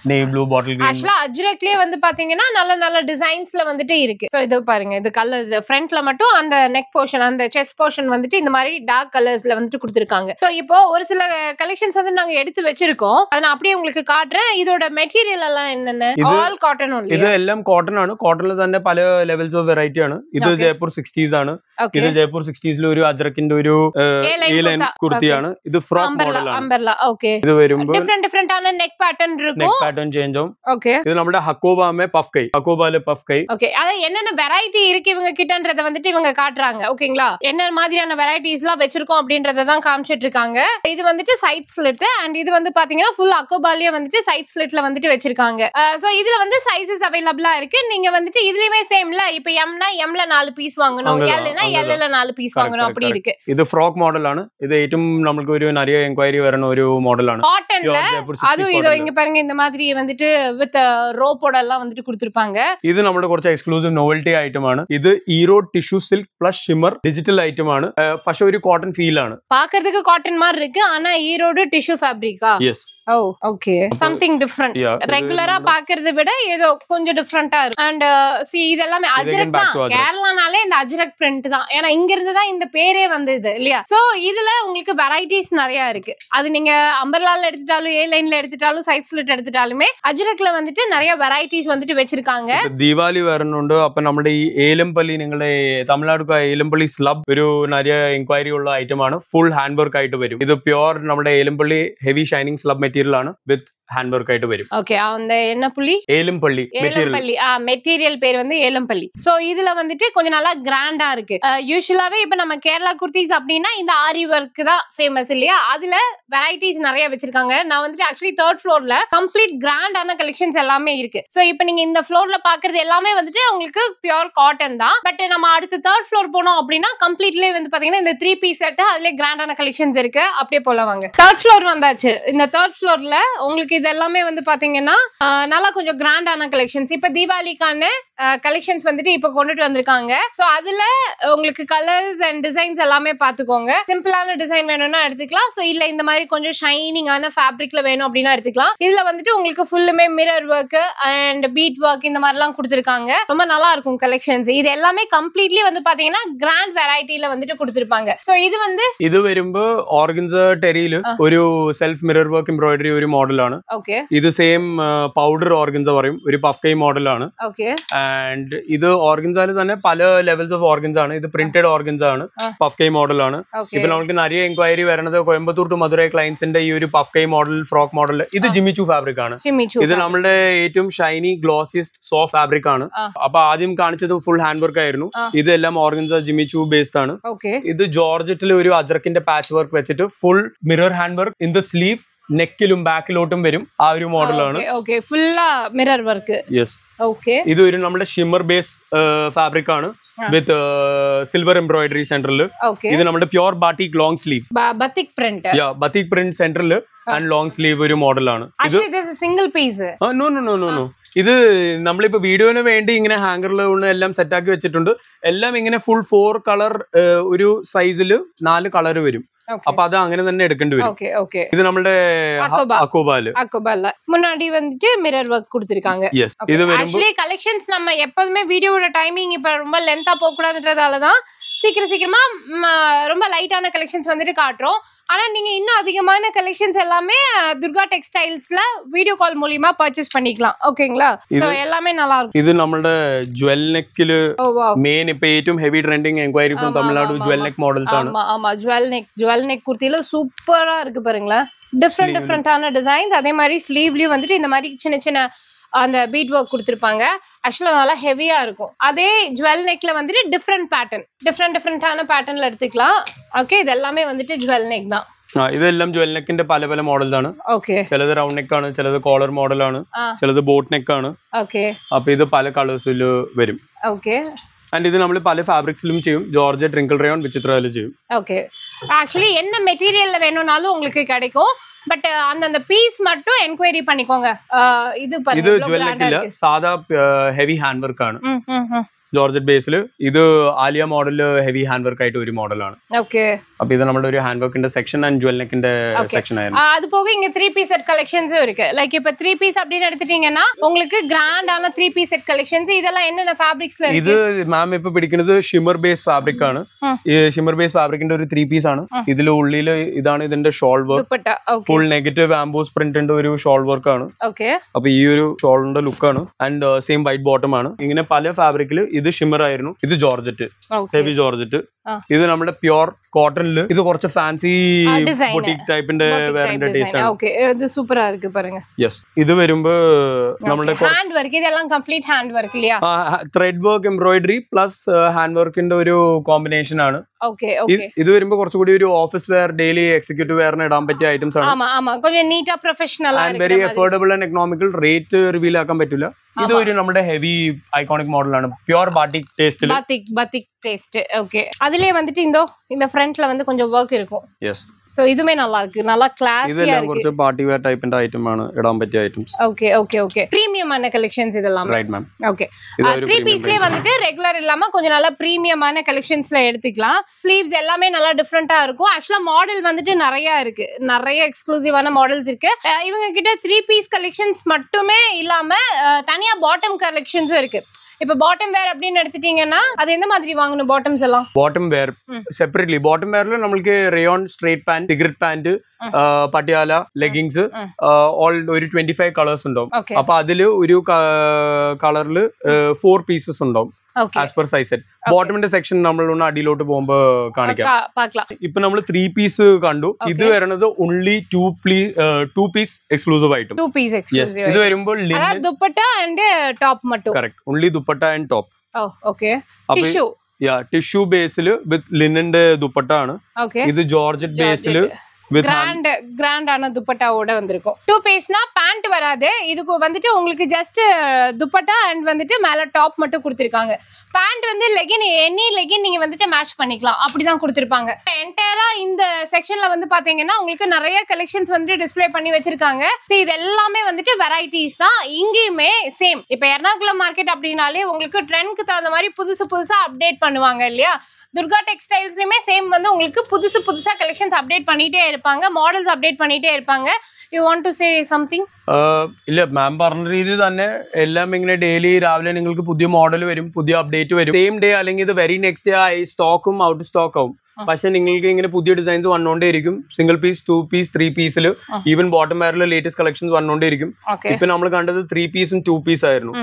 navy blue bottle green ஆக்சுவலா
அஜ்ரக்லயே வந்து பாத்தீங்கன்னா நல்ல நல்ல டிசைன்ஸ்ல வந்துட்டு இருக்கு சோ இது பாருங்க இது கலர்ஸ் ஃப்ரண்ட்ல மட்டும் அந்த நெக் போர்ஷன் அந்த செஸ்ட் போர்ஷன் வந்துட்டு இந்த மாதிரி டார்க் கலர்ஸ்ல வந்துட்டு கொடுத்திருக்காங்க சோ இப்போ ஒரு சில கலெக்ஷன்ஸ் வந்து நாங்க எடுத்து வச்சிருக்கோம் அதை நான் அப்படியே உங்களுக்கு காட்டுறேன் இதோட மெட்டீரியல் எல்லாம் என்னென்ன ஆல் காட்டன் இது
எல்லாம் காட்டன் ஆனும் காட்டன்ல தான் பல லெவல்ஸ் ஆஃப் வெரைட்டி ஆனும் இது ஜெயப்பூர் சிக்ஸ்டீஸ் ஆனு இது ஜெயப்பூர் சிக்ஸ்டீஸ்ல ஒரு அஜ்ரக்கின்ற ஒரு குர்த்தியான இது ஓகே இது வரும்போது டிஃப்ரெண்ட்
டிஃப்ரெண்ட் ஆன நெக் பேட்டர்ன் இருக்கும் நெக்
பேட்டர்ன் சேஞ்ச் ஆகும் ஓகே இது நம்மள ஹக்கோபாமே பஃப் கை ஹக்கோபால பஃப் கை
ஓகே அத என்னென்ன வெரைட்டி இருக்கு இவங்க கிட்டன்றத வந்துட்டு இவங்க காட்றாங்க ஓகேங்களா என்ன மாதிரியான வெரைட்டிஸ்லாம் வெச்சிருக்கோம் அப்படின்றத தான் காமிச்சிட்டு இருக்காங்க இது வந்துட்டு சைட் ஸ்லிட் அண்ட் இது வந்து பாத்தீங்கன்னா ஃபுல் அக்கோபாலியா வந்துட்டு சைட் ஸ்லிட்ல வந்துட்டு வச்சிருக்காங்க ஸோ இதுல வந்து சைசஸ் அவைலபிளா இருக்கு நீங்க வந்துட்டு இதுலயுமே சேம்ல இப்ப எம்னா எம்ல நாலு பீஸ் வாங்கணும் எல்னா எல்ல நாலு பீஸ் வாங்கணும் அப்படி இருக்கு
இது ஃப்ராக் மாடல் ஆன இது ஐட்டம் நமக்கு ஒரு நிறைய என்கொயரி வரணும் ஒரு மாடல் മോഡലാണ്
காட்டன்ல அதுவும் இது இங்க பாருங்க இந்த மாதிரி வந்துட்டு வித் ரோப்போட எல்லாம் வந்துட்டு கொடுத்திருப்பாங்க
கொஞ்சம் எக்ஸ்க்ளூசிவ் நோவல்டி ஐட்டம் നോവൽറ്റി இது ஈரோ ഈറോ silk silk shimmer digital item ഐറ്റമാണ് പക്ഷെ ஒரு காட்டன் ஃபீல் ആണ്
பாக்குறதுக்கு காட்டன் மாதிரி இருக்கு ஆனா हीरोड टिश्यू फैब्रिक का यस ஓ ஓகே சம்திங் டிஃப்ரெண்ட் ரெகுலரா பாக்குறத விட ஏதோ கொஞ்சம் டிஃபரெண்டா இருக்கும் அண்ட் சி uh, இதெல்லாமே அஜ்ரக் தான் கேரளானாலே இந்த அஜ்ரக் பிரிண்ட் தான் ஏன்னா இங்க இருந்து தான் இந்த பேரே வந்தது இல்லையா சோ இதுல உங்களுக்கு வெரைட்டிஸ் நிறைய இருக்கு அது நீங்க அம்பர்லால எடுத்துட்டாலும் ஏ லைன்ல எடுத்துட்டாலும் சைட் ஸ்லிட் எடுத்துட்டாலுமே അജ്രക്കിൽ வந்துட்டு நிறைய வெரைட்டிஸ் வந்துட்டு வச்சிருக்காங்க
தீபாவளி വരുന്നുണ്ട് அப்ப നമ്മുടെ ஏலும்பள்ளி ഏലംപള്ളി നിങ്ങളുടെ തമിഴ്നാട് ഏലംപള്ളി സ്ലബ് ഒരു നിറയെ എൻക്വയറി ഉള്ള ഐറ്റം ആണ് ഫുൾ ഹാൻഡ് വർക്ക് ആയിട്ട് വരും ഇത് പ്യോർ നമ്മുടെ Elampalli heavy shining material with hand work ആയിട്ട് വരും
புள்ளி എണ്ണപ്പുള്ളി
ഏലംപള്ളി ஏலம்பள்ளி
மெட்டீரியல் பேர் வந்து ஏலம்பள்ளி சோ இதுல வந்துட்டு கொஞ்சம் நல்லா கிராண்டா இருக்கு யூஸ்வலாவே இப்ப நம்ம கேரளா குர்த்திஸ் அப்படின்னா இந்த ஆரி ஒர்க் தான் ஃபேமஸ் இல்லையா அதுல வெரைட்டிஸ் நிறைய வச்சிருக்காங்க நான் வந்துட்டு ஆக்சுவலி தேர்ட் ஃப்ளோர்ல கம்ப்ளீட் கிராண்டான கலெக்ஷன்ஸ் எல்லாமே இருக்கு சோ இப்ப நீங்க இந்த ஃப்ளோர்ல பாக்குறது எல்லாமே வந்துட்டு உங்களுக்கு பியூர் காட்டன் தான் பட் நம்ம அடுத்து தேர்ட் ஃப்ளோர் போனோம் அப்படின்னா கம்ப்ளீட்லயே வந்து பாத்தீங்கன்னா இந்த த்ரீ பீஸ் செட் அதுல கிராண்டான கலெக்ஷன்ஸ் இருக்கு அப்படியே போல வாங்க தேர்ட் ஃப்ளோர் வந்தாச்சு இந்த தேர்ட் ஃப்ளோர்ல உங்களுக்கு உங்களுக்கு இது எல்லாமே வந்து பாத்தீங்கன்னா நல்லா கொஞ்சம் கிராண்டான கலெக்ஷன்ஸ் இப்ப தீபாவளிக்கான கலெக்ஷன்ஸ் வந்துட்டு இப்ப கொண்டுட்டு வந்திருக்காங்க ஸோ அதுல உங்களுக்கு கலர்ஸ் அண்ட் டிசைன்ஸ் எல்லாமே பாத்துக்கோங்க சிம்பிளான டிசைன் வேணும்னா எடுத்துக்கலாம் ஸோ இல்ல இந்த மாதிரி கொஞ்சம் ஷைனிங்கான ஃபேப்ரிக்ல வேணும் அப்படின்னா எடுத்துக்கலாம் இதுல வந்துட்டு உங்களுக்கு ஃபுல்லுமே mirror work and bead work இந்த மாதிரிலாம் கொடுத்துருக்காங்க ரொம்ப நல்லா இருக்கும் கலெக்ஷன்ஸ் இது எல்லாமே கம்ப்ளீட்லி வந்து பாத்தீங்கன்னா கிராண்ட் வெரைட்டில வந்துட்டு கொடுத்துருப்பாங்க ஸோ இது வந்து இது
വരുമ്പോ ഓർഗൻസ ടെറിയിൽ ஒரு செல்ஃப் மிரர் ஒர்க் எம்ப்ராய்டரி ஒரு മോഡലാണ് ഇത് സെയിം പൗഡർ ഓർഗൻസ പറയും ഒരു പഫ്കൈ മോഡലാണ് ആൻഡ് ഇത് ഓർഗൻസാല് തന്നെ പല ലെവൽസ് ഓഫ് ഓർഗൻസ് ആണ് ഇത് പ്രിന്റഡ് ഓർഗൻസ് ആണ് പഫ്കൈ മോഡലാണ് ഇപ്പൊ നമുക്ക് നിറയെ എൻക്വയറി വരണത് കോയമ്പത്തൂർ ടു മധുരൈ ക്ലയൻസിന്റെ ഈ ഒരു പഫ്കൈ മോഡൽ ഫ്രോക്ക് മോഡൽ ഇത് ജിമിച്ചു ഫാബ്രിക് ആണ് ഇത് നമ്മളുടെ ഏറ്റവും ഷൈനി ഗ്ലോസിസ്റ്റ് സോ ഫാബ്രിക് ആണ് അപ്പൊ ആദ്യം കാണിച്ചത് ഫുൾ ഹാൻഡ് വർക്ക് ആയിരുന്നു ഇതെല്ലാം ഓർഗൻസ ജിമിച്ചു ബേസ്ഡ് ആണ് ഇത് ജോർജറ്റിൽ ഒരു അജർക്കിന്റെ പാച്ച് വർക്ക് വെച്ചിട്ട് full mirror hand work in the sleeve നെക്കിലും ബാക്കിലോട്ടും വരും ആ ഒരു മോഡലാണ്
ഫുൾ മിറർ വർക്ക്
യെസ് ഇത് ഒരു നമ്മുടെ ഷിമ്മർ ബേസ് ഫാബ്രിക് ആണ് വിത്ത് സിൽവർ എംബ്രോയിഡറി സെന്ററിൽ ഇത് നമ്മുടെ pure batik long sleeve
batik print
print സെന്ററിൽ ആൻഡ് ലോങ് സ്ലീവ് ഒരു മോഡലാണ്
ഇത് single piece
no no no no ഇത് നമ്മളിപ്പോ വീഡിയോന് വേണ്ടി ഇങ്ങനെ ഹാങ്കറിൽ എല്ലാം സെറ്റാക്കി വെച്ചിട്ടുണ്ട് എല്ലാം ഇങ്ങനെ ഫുൾ ഫോർ കളർ ഒരു സൈസിൽ നാല് കളർ വരും അപ്പൊ അത് അങ്ങനെ തന്നെ എടുക്കേണ്ടി
വരും ഇത്
നമ്മുടെ അക്കോബാല്
മുന്നാടി വന്നിട്ട് മിറർ വർക്ക് കൊടുത്തിരിക്കാங்க യെസ് ഇത് ஆக்சுவலி கலெக்ஷன்ஸ் நம்ம எப்போதுமே வீடியோவோட டைமிங் இப்போ ரொம்ப லென்த்தாக போகக்கூடாதுன்றதால தான் சீக்கிரம் சீக்கிரமாக ரொம்ப லைட்டான கலெக்ஷன்ஸ் வந்துட்டு காட்டுறோம் ஆனால் நீங்கள் இன்னும் அதிகமான கலெக்ஷன்ஸ் எல்லாமே துர்கா டெக்ஸ்டைல்ஸில் வீடியோ கால் மூலியமா பர்ச்சேஸ் பண்ணிக்கலாம் ஓகேங்களா ஸோ எல்லாமே நல்லா இருக்கும்
இது நம்மளோட ஜுவல் നെക്കിൽ மெயின் இப்போ ഏറ്റവും heavy trending enquiry from Tamil Nadu jewel neck models ആണ്
ஆமா ஜுவல் நெக் ஜுவல் நெக் குர்த்தில சூப்பரா இருக்கு பாருங்களேன் டிஃப்ரெண்ட் டிஃப்ரெண்டான டிசைன்ஸ் அதே மாதிரி ஸ்லீவ்லயும் வந்துட்டு இந்த மாதிரி சின்ன சின்ன அந்த பீட் ஒர்க் கொடுத்துருப்பாங்க ஆக்சுவலாக நல்லா ஹெவியாக இருக்கும் அதே ஜுவல் நெக்கில் வந்துட்டு டிஃப்ரெண்ட் பேட்டர்ன் டிஃப்ரெண்ட் டிஃப்ரெண்ட்டான பேட்டர்னில் எடுத்துக்கலாம் ஓகே இது எல்லாமே வந்துட்டு ஜுவல் நெக் தான்
ഇതെല്ലാം ജ്വൽ നെക്കിന്റെ പല പല മോഡലാണ് ചിലത് റൗണ്ട് നെക്ക് ആണ് ചിലത് കോളർ മോഡലാണ് ചിലത് ബോട്ട് നെക്ക് ആണ് അപ്പൊ ഇത് പല കളേഴ്സിൽ വരും ആൻഡ് ഇത് നമ്മൾ പല ഫാബ്രിക്സിലും ചെയ്യും ജോർജ് ട്രിങ്കിൾ റയോൺ വിചിത്രയിലും ചെയ്യും
ഓക്കെ ആക്ച്വലി എന്ന മെറ്റീരിയലിൽ വേണമെന്നാലും உங்களுக்கு கிடைக்கும் பட் uh, அந்தந்த பீஸ் மட்டும் என்கொயரி பண்ணிக்கோங்க uh, இது இது ஜுவல்லரி இல்ல
സാധാ ഹെവി ഹാൻഡ് വർക്ക് ആണ് ജോർജറ്റ് ബേസിൽ ഇത് ആലിയ മോഡലില് ഹെവി ഹാൻഡ് വർക്ക് ആയിട്ട് ഒരു മോഡലാണ് അപ്പൊ ഇത് നമ്മുടെ ഒരു ഹാൻഡ് വർക്കിന്റെ സെക്ഷൻ ആൻഡ് ജ്വൽ നെക്കിന്റെ സെക്ഷൻ ആയിരുന്നു
അതുപോലെ போக இங்க പീസ് സെറ്റ് കളക്ഷൻസ് ലൈക്ക് இருக்கு ത്രീ പീസ് അപ്ഡേറ്റ് பீஸ் ഉങ്ങൾക്ക് ഗ്രാൻഡ് ആണ് ത്രീ പീസ് സെറ്റ് കളക്ഷൻസ് ഇതെല്ലാം இதெல்லாம் ഫാബ്രിക്സ് ഫാബ്രിക്സിൽ
ഇത് മാം ഇപ്പൊ പിടിക്കുന്നത് ഷിമർ ബേസ് ഫാബ്രിക് ആണ് ഷിമർ ബേസ് ഫാബ്രിക്കിന്റെ ഒരു ത്രീ പീസ് ആണ് ഇതിൽ ഉള്ളിൽ ഇതാണ് ഇതിന്റെ shawl work full negative bamboos പ്രിന്റിന്റെ ഒരു ഷോൾ വർക്ക് ആണ് അപ്പൊ ഈ ഒരു ഷോളിന്റെ ലുക്കാണ് ആൻഡ് സെയിം വൈറ്റ് ബോട്ടം ആണ് ഇങ്ങനെ പല ഫാബ്രിക്കിൽ ഇത് ഷിമർ ആയിരുന്നു ഇത് ജോർജറ്റ് ഹെവി ജോർജറ്റ് ഇത് നമ്മുടെ പ്യുർ കോട്ടണില് ഇത് കുറച്ച് ഫാൻസി ടൈപ്പിന്റെ വേറെ ടേസ്റ്റ്
ആണ് സൂപ്പർ ആയിരിക്കും പറയ്
യെസ് ഇത് വരുമ്പോ നമ്മുടെ ഹാൻഡ്
വർക്ക് ഇതെല്ലാം കംപ്ലീറ്റ് ഹാൻഡ് വർക്ക് ഇല്ല
thread work embroidery plus hand വർക്കിന്റെ ഒരു കോമ്പിനേഷൻ ആണ് ഇത് വരുമ്പോ കുറച്ചുകൂടി ഒരു ഓഫീസ് വെയർ ഡെയിലി എക്സിക്യൂട്ടീവ് വെയറിന് ഇടാൻ പറ്റിയ ഐറ്റംസ് ആണ്
very affordable
and economical rate reveal ആക്കാൻ പറ്റില്ല ഇത് ഒരു നമ്മുടെ ഹെവി ഐക്കോണിക് മോഡലാണ് பாட்டிக் டேஸ்ட்ல
பாட்டிக் பாட்டிக் டேஸ்ட் ஓகே அதுலயே வந்துட்டு இந்த ஃப்ரண்ட்ல வந்து கொஞ்சம் வர்க் இருக்கும் எஸ் நல்லா ഇതുമേ നല്ലാർക്ക് നല്ല ക്ലാസിയാ ഇരിക്കും കുറച്ച്
പാർട്ടി വെയർ ടൈപ്പിന്റെ ഐറ്റം ആണ് பத்தி പറ്റിയ
ஓகே ஓகே ஓகே பிரீமியம் ஆன கலெக்ஷன்ஸ் இதெல்லாம் ரைட் மேம் ஓகே த்ரீ பீஸ்லயே வந்துட்டு ரெகுலர் இல்லாம கொஞ்சம் நல்லா ஆன கலெக்ஷன்ஸ்ல எடுத்துக்கலாம் ஸ்லீவ்ஸ் எல்லாமே நல்லா டிஃப்ரெண்டா இருக்கும் ஆக்சுவலா மாடல் வந்துட்டு நிறைய இருக்கு நிறைய எக்ஸ்க்ளூசிவான மாடல்ஸ் இருக்கு இவங்க கிட்ட த்ரீ பீஸ் கலெக்ஷன்ஸ் மட்டுமே இல்லாம தனியா பாட்டம் கலெக்ஷன்ஸும் இருக்கு இப்போ பாட்டம் வேர் அப்படின்னு எடுத்துட்டீங்கன்னா அது எந்த மாதிரி வாங்கணும் பாட்டம்ஸ் எல்லாம்
பாட்டம் வேர் செப்பரேட்லி பாட்டம் வேர்ல நம்மளுக்கு rayon straight pant cigarette pant Patiala leggings all ഒരു ട്വന്റി ഫൈവ് കളേഴ്സ് ഉണ്ടാവും അപ്പൊ അതില് ഒരു കളറിൽ ഫോർ പീസസ് ഉണ്ടാവും ആസ് പെർ സൈസ് ബോട്ടമിന്റെ സെക്ഷൻ നമ്മളൊന്ന് അടിയിലോട്ട് പോകുമ്പോ കാണിക്കാം ഇപ്പൊ നമ്മൾ ത്രീ പീസ് കണ്ടു ഇത് വരുന്നത് ഓൺലി ടു പ്ലീ ടു പീസ് എക്സ്ക്ലൂസീവ് ആയിട്ടും ഇത് വരുമ്പോൾ
dupatta and top
only dupatta and top tissue tissue ബേസിൽ വിത്ത് ലിനന്റെ ദുപ്പട്ട ആണ് ഇത് ജോർജറ്റ് ബേസിൽ கிராண்ட்
கிராண்டான துப்பட்டாவோட வந்திருக்கும் டூ பீஸ்னா பேண்ட் வராது இதுக்கு வந்துட்டு உங்களுக்கு ஜஸ்ட் துப்பட்டா அண்ட் வந்துட்டு மேலே டாப் மட்டும் கொடுத்துருக்காங்க பேண்ட் வந்து லெகின் எனி லெகின் நீங்கள் வந்துட்டு மேட்ச் பண்ணிக்கலாம் அப்படி தான் கொடுத்துருப்பாங்க என்டையராக இந்த செக்ஷனில் வந்து பார்த்தீங்கன்னா உங்களுக்கு நிறைய கலெக்ஷன்ஸ் வந்துட்டு டிஸ்பிளே பண்ணி வச்சிருக்காங்க ஸோ இது எல்லாமே வந்துட்டு வெரைட்டிஸ் தான் இங்கேயுமே சேம் இப்போ எர்ணாகுளம் மார்க்கெட் அப்படின்னாலே உங்களுக்கு ட்ரெண்ட்க்கு தகுந்த மாதிரி புதுசு புதுசாக அப்டேட் பண்ணுவாங்க இல்லையா துர்கா டெக்ஸ்டைல்ஸ்லையுமே சேம் வந்து உங்களுக்கு புதுசு புதுசாக கலெக்ஷன்ஸ் அப்டேட் பண்ணிகிட்டே இருப்பாங்க மாடல்ஸ் அப்டேட் பண்ணிட்டே இருப்பாங்க you want to say something
ഇല്ല മാം പറഞ്ഞ രീതിയിൽ തന്നെ എല്ലാം ഇങ്ങനെ ഡെയിലി രാവിലെ നിങ്ങൾക്ക് പുതിയ മോഡൽ വരും പുതിയ അപ്ഡേറ്റ് വരും സെയിം ഡേ അല്ലെങ്കിൽ ഇത് വെരി നെക്സ്റ്റ് ഡേ ആയി സ്റ്റോക്കും ഔട്ട് സ്റ്റോക്ക് ആവും പക്ഷെ നിങ്ങൾക്ക് ഇങ്ങനെ പുതിയ ഡിസൈൻസ് ഇരിക്കും single piece two piece three പീസിൽ ഈവൻ ബോട്ടം വെയറിലെ ലേറ്റസ്റ്റ് കളക്ഷൻസ് ഇരിക്കും ഇപ്പൊ നമ്മൾ കണ്ടത് ത്രീ പീസും ടു പീസ് ആയിരുന്നു